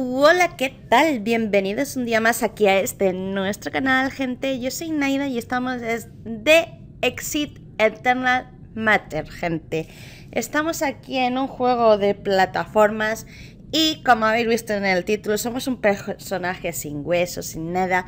Hola, ¿qué tal? Bienvenidos un día más aquí a este nuestro canal, gente. Yo soy Naida y estamos de Exit Eternal Matter, gente. Estamos aquí en un juego de plataformas y como habéis visto en el título, somos un personaje sin huesos, sin nada.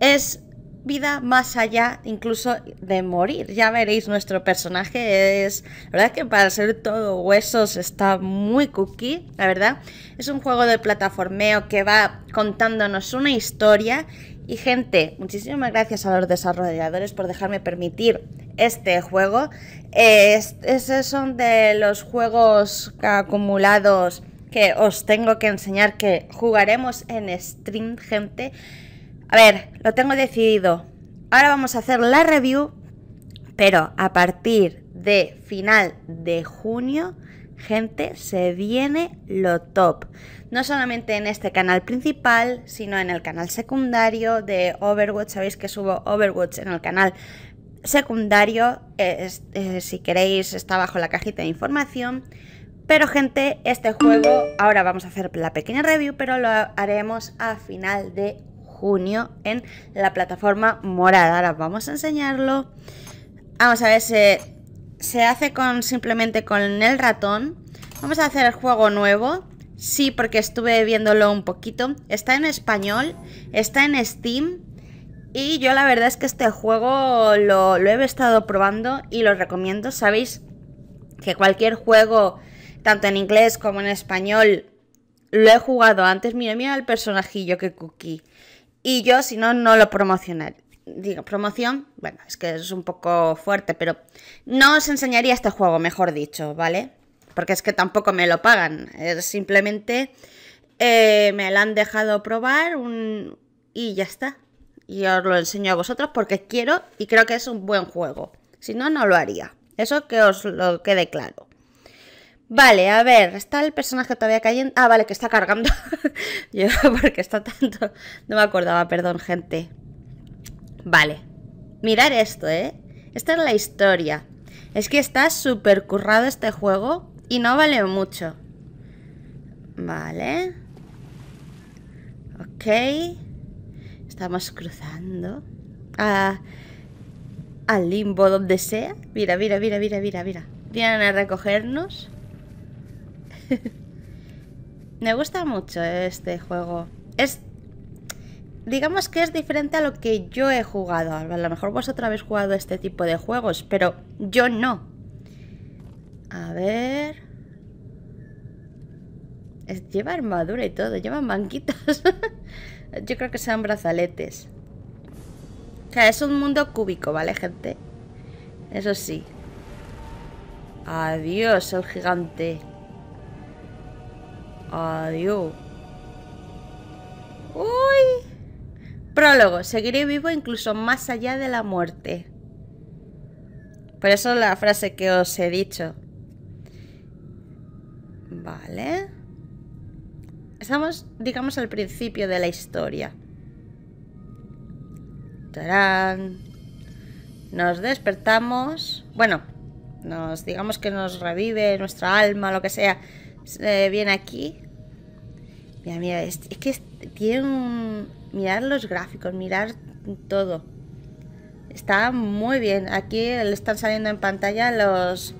Es vida más allá incluso de morir. Ya veréis, nuestro personaje es... La verdad que para ser todo huesos está muy cookie, la verdad. Es un juego de plataformeo que va contándonos una historia. Y gente, muchísimas gracias a los desarrolladores por dejarme permitir este juego. Es, esos son de los juegos acumulados que os tengo que enseñar que jugaremos en stream, gente. A ver, lo tengo decidido. Ahora vamos a hacer la review, pero a partir de final de junio, gente, se viene lo top. No solamente en este canal principal, sino en el canal secundario de Overwatch. Sabéis que subo Overwatch en el canal secundario. Eh, eh, si queréis, está bajo la cajita de información. Pero gente, este juego, ahora vamos a hacer la pequeña review, pero lo haremos a final de junio en la plataforma morada. Ahora vamos a enseñarlo. Vamos a ver, se, se hace con simplemente con el ratón. Vamos a hacer el juego nuevo. Sí, porque estuve viéndolo un poquito. Está en español, está en Steam. Y yo la verdad es que este juego lo, he estado probando y lo recomiendo. Sabéis que cualquier juego, tanto en inglés como en español, lo he jugado antes. Mira, mira el personajillo que cookie. Y yo, si no, no lo promocionaré, Digo, promoción, bueno, es que es un poco fuerte, pero no os enseñaría este juego, mejor dicho, ¿vale? Porque es que tampoco me lo pagan, es simplemente eh, me lo han dejado probar un... y ya está. Y os lo enseño a vosotros porque quiero y creo que es un buen juego. Si no, no lo haría. Eso que os lo quede claro. Vale, a ver, está el personaje todavía cayendo. Ah, vale, que está cargando. Yo, porque está tanto. No me acordaba, perdón, gente. Vale. Mirar esto, ¿eh? Esta es la historia. Es que está súper currado este juego y no vale mucho. Vale. Ok. Estamos cruzando. al limbo donde sea. Mira, mira, mira, mira, mira, mira. Vienen a recogernos. Me gusta mucho este juego. Es... Digamos que es diferente a lo que yo he jugado. A lo mejor vosotros habéis jugado este tipo de juegos, pero yo no. A ver... Es, lleva armadura y todo, llevan manquitos yo creo que sean brazaletes. O sea, es un mundo cúbico, ¿vale, gente? Eso sí. Adiós, el gigante. Adiós. Uy. Prólogo. Seguiré vivo incluso más allá de la muerte. Por eso la frase que os he dicho. Vale. Estamos, digamos, al principio de la historia. ¡Tarán! Nos despertamos. Bueno, nos digamos que nos revive nuestra alma, lo que sea eh, viene aquí. Mira, mira, es, que tiene los gráficos, mirar todo. Está muy bien. Aquí le están saliendo en pantalla los,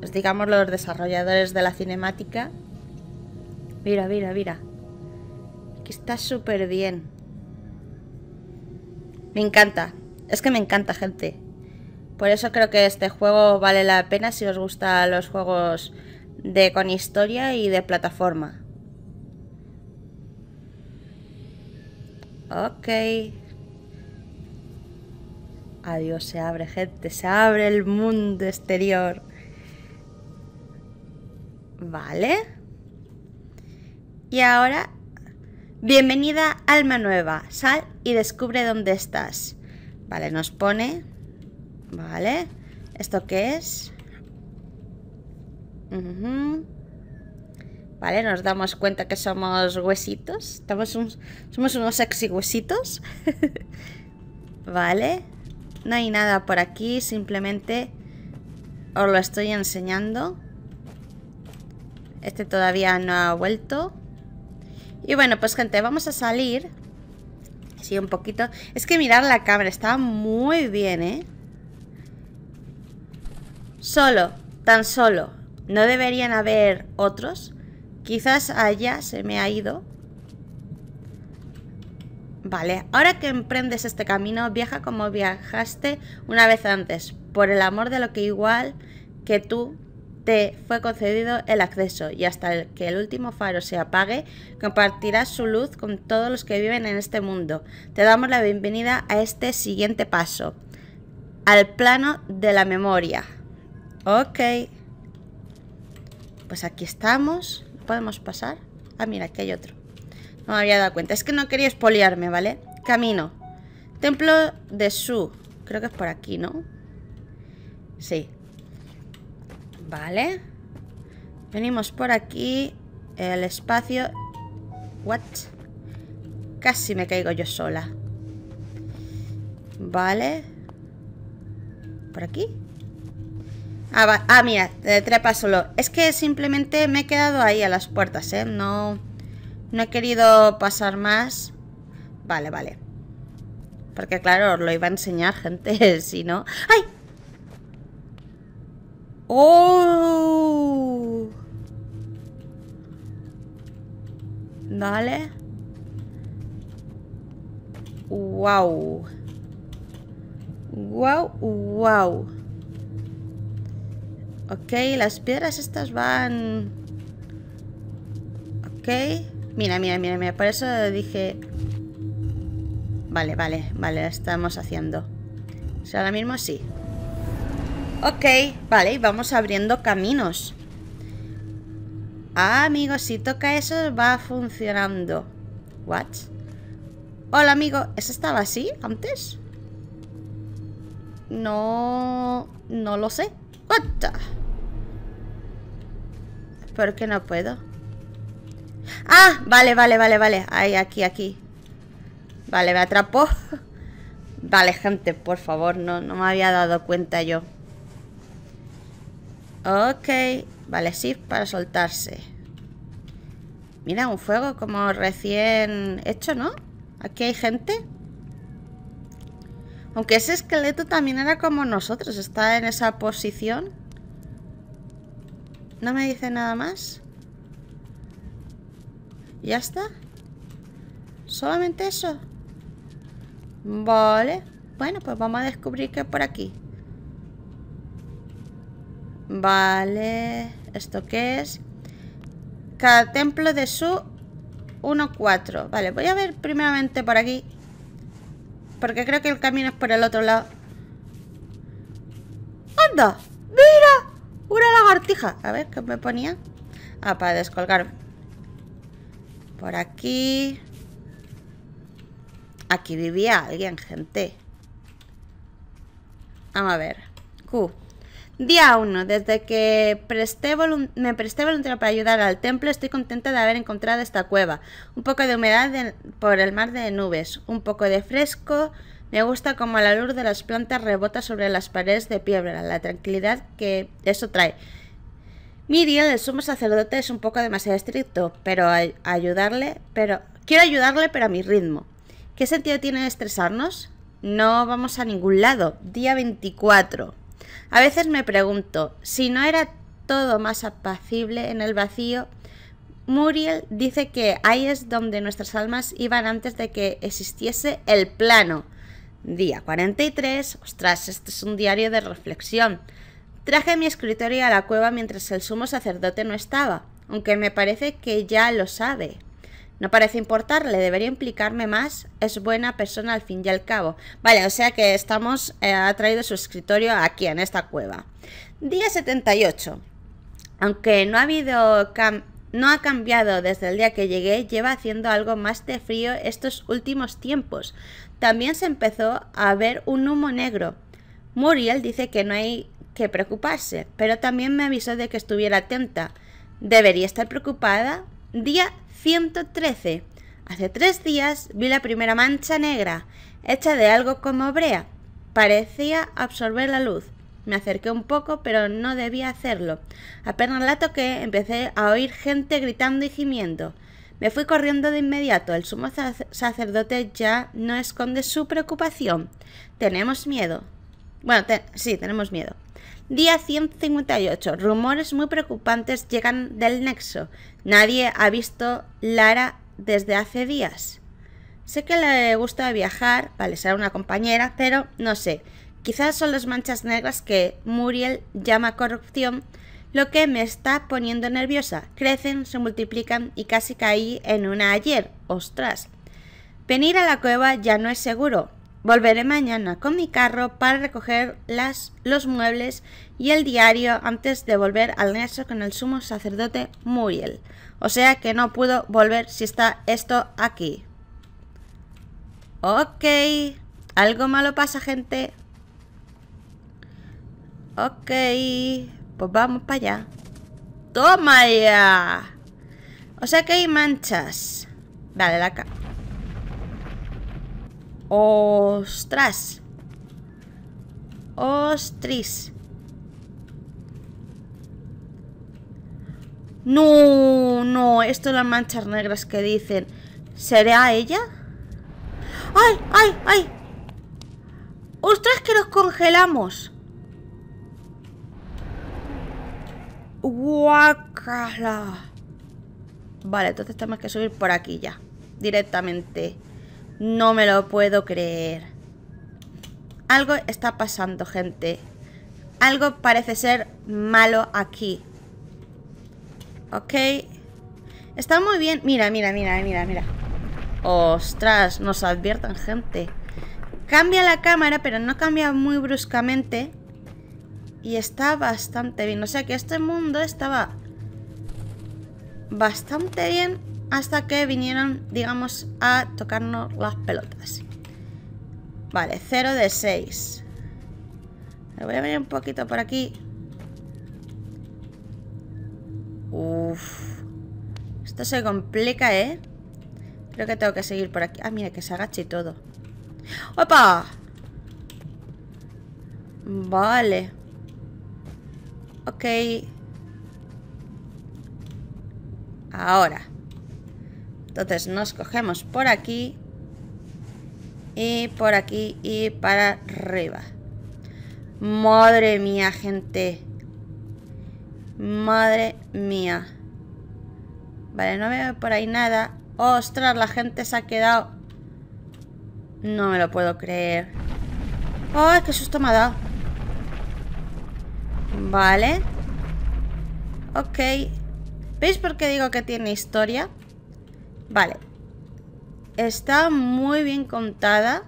los, digamos, los desarrolladores de la cinemática. Mira, mira, mira. que está súper bien. Me encanta. Es que me encanta, gente. Por eso creo que este juego vale la pena si os gustan los juegos de con historia y de plataforma. Ok. Adiós, se abre, gente. Se abre el mundo exterior. Vale. Y ahora, bienvenida alma nueva. Sal y descubre dónde estás. Vale, nos pone. Vale. ¿Esto qué es? Vale, nos damos cuenta que somos huesitos. somos unos sexy huesitos. vale. No hay nada por aquí, simplemente os lo estoy enseñando. Este todavía no ha vuelto. Y bueno, pues gente, vamos a salir. Así un poquito. Es que mirar la cámara, está muy bien, ¿eh? Solo, tan solo ¿No deberían haber otros? Quizás allá se me ha ido. Vale, ahora que emprendes este camino, viaja como viajaste una vez antes, por el amor de lo que igual que tú te fue concedido el acceso, y hasta que el último faro se apague, compartirás su luz con todos los que viven en este mundo. Te damos la bienvenida a este siguiente paso, al plano de la memoria. Ok. Pues aquí estamos. podemos pasar? Ah, mira, aquí hay otro. No me había dado cuenta. Es que no quería espoliarme, ¿vale? Camino. Templo de Su. Creo que es por aquí, ¿no? Sí. Vale. Venimos por aquí. El espacio... What? Casi me caigo yo sola. Vale. ¿Por aquí? Ah, ah, mira, trepa solo. Es que simplemente me he quedado ahí a las puertas, ¿eh? No, no he querido pasar más. Vale, vale. Porque claro, os lo iba a enseñar, gente, si no... ¡Ay! ¡Oh! Vale. ¡Wow! ¡Wow, wow! Ok, las piedras estas van... Ok. Mira, mira, mira, mira. Por eso dije... Vale, vale, vale, estamos haciendo. O sea, ahora mismo sí. Ok, vale, y vamos abriendo caminos. Ah, amigos, si toca eso va funcionando. What? Hola, amigo, ¿eso estaba así antes? No... no lo sé. What porque no puedo. Ah, vale, vale, vale, vale. Ahí, aquí, aquí. Vale, me atrapó. Vale, gente, por favor, no, no me había dado cuenta yo. Ok, vale, sí, para soltarse. Mira, un fuego como recién hecho, ¿no? Aquí hay gente. Aunque ese esqueleto también era como nosotros, está en esa posición. No me dice nada más. ¿Ya está? ¿Solamente eso? Vale. Bueno, pues vamos a descubrir qué por aquí. Vale. ¿Esto qué es? Cada templo de su 1-4. Vale, voy a ver primeramente por aquí. Porque creo que el camino es por el otro lado. ¡Anda! A ver, ¿qué me ponía? Ah, para descolgarme. Por aquí. Aquí vivía alguien, gente. Vamos a ver. Q. Día 1. Desde que presté me presté voluntario para ayudar al templo, estoy contenta de haber encontrado esta cueva. Un poco de humedad por el mar de nubes, un poco de fresco. Me gusta como la luz de las plantas rebota sobre las paredes de piedra, la tranquilidad que eso trae. Muriel, el sumo sacerdote, es un poco demasiado estricto, pero ayudarle, pero... Quiero ayudarle, pero a mi ritmo. ¿Qué sentido tiene estresarnos? No vamos a ningún lado. Día 24. A veces me pregunto, si no era todo más apacible en el vacío, Muriel dice que ahí es donde nuestras almas iban antes de que existiese el plano. Día 43. Ostras, este es un diario de reflexión. Traje mi escritorio a la cueva mientras el sumo sacerdote no estaba, aunque me parece que ya lo sabe. No parece importarle, debería implicarme más. Es buena persona al fin y al cabo. Vale, o sea que estamos. Eh, ha traído su escritorio aquí, en esta cueva. Día 78. Aunque no ha habido. no ha cambiado desde el día que llegué, lleva haciendo algo más de frío estos últimos tiempos. También se empezó a ver un humo negro. Muriel dice que no hay que preocuparse, pero también me avisó de que estuviera atenta. Debería estar preocupada. Día 113. Hace tres días vi la primera mancha negra, hecha de algo como brea. Parecía absorber la luz. Me acerqué un poco, pero no debía hacerlo. Apenas la toqué, empecé a oír gente gritando y gimiendo. Me fui corriendo de inmediato. El sumo sacerdote ya no esconde su preocupación. Tenemos miedo. Bueno, sí, tenemos miedo. Día 158. Rumores muy preocupantes llegan del nexo. Nadie ha visto Lara desde hace días. Sé que le gusta viajar, vale, será una compañera, pero no sé. Quizás son las manchas negras que Muriel llama corrupción lo que me está poniendo nerviosa. Crecen, se multiplican y casi caí en una ayer. Ostras. Venir a la cueva ya no es seguro. Volveré mañana con mi carro para recoger las, los muebles y el diario antes de volver al nexo con el sumo sacerdote Muriel. O sea que no puedo volver si está esto aquí. Ok. Algo malo pasa, gente. Ok. Pues vamos para allá. ¡Toma ya! O sea que hay manchas. Dale la, Ostras. Ostris. No, no, esto es las manchas negras que dicen. ¿Será ella? ¡Ay, ay, ay! ¡Ostras que nos congelamos! ¡Guacala! Vale, entonces tenemos que subir por aquí ya. Directamente. No me lo puedo creer. Algo está pasando, gente. Algo parece ser malo aquí. Ok. Está muy bien. Mira, mira, mira, mira, mira. Ostras, nos adviertan, gente. Cambia la cámara, pero no cambia muy bruscamente. Y está bastante bien. O sea que este mundo estaba bastante bien hasta que vinieron, digamos, a tocarnos las pelotas. Vale, 0 de 6. me voy a venir un poquito por aquí. Uff Esto se complica, ¿eh? Creo que tengo que seguir por aquí. Ah, mira, que se agache y todo. ¡Opa! Vale. Ok. Ahora. Entonces nos cogemos por aquí y por aquí y para arriba. Madre mía, gente. Madre mía. Vale, no veo por ahí nada. ¡Ostras! La gente se ha quedado. No me lo puedo creer. ¡Ay, qué susto me ha dado! Vale. Ok. ¿Veis por qué digo que tiene historia? Vale. Está muy bien contada.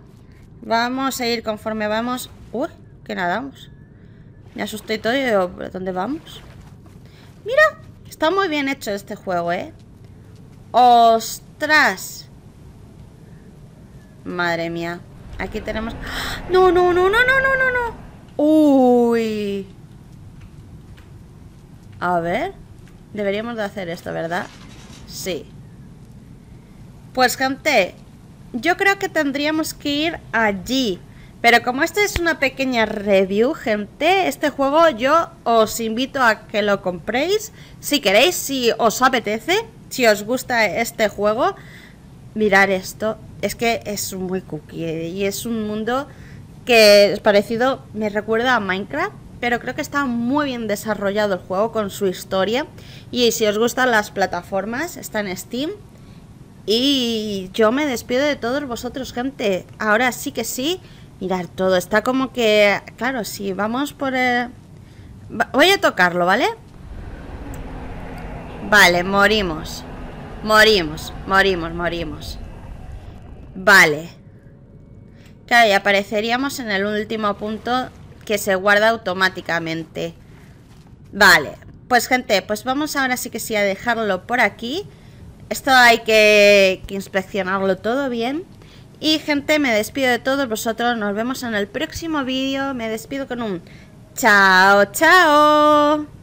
Vamos a ir conforme vamos. Uy, que nadamos. Me asusté todo y digo, dónde vamos? Mira, está muy bien hecho este juego, ¿eh? ¡Ostras! Madre mía. Aquí tenemos... ¡Ah! ¡No, no, no, no, no, no, no, no! ¡Uy! A ver... Deberíamos de hacer esto, ¿verdad? Sí. Pues gente, yo creo que tendríamos que ir allí. Pero como esta es una pequeña review, gente, este juego yo os invito a que lo compréis. Si queréis, si os apetece, si os gusta este juego, mirar esto. Es que es muy cookie eh, y es un mundo que es parecido, me recuerda a Minecraft, pero creo que está muy bien desarrollado el juego con su historia. Y si os gustan las plataformas, está en Steam, y yo me despido de todos vosotros, gente. Ahora sí que sí. Mirar todo. Está como que... Claro, sí, vamos por... Voy a tocarlo, ¿vale? Vale, morimos. Morimos, morimos, morimos. Vale. Claro, apareceríamos en el último punto que se guarda automáticamente. Vale. Pues gente, pues vamos ahora sí que sí a dejarlo por aquí. Esto hay que, inspeccionarlo todo bien. Y gente, me despido de todos vosotros. Nos vemos en el próximo vídeo. Me despido con un chao, chao.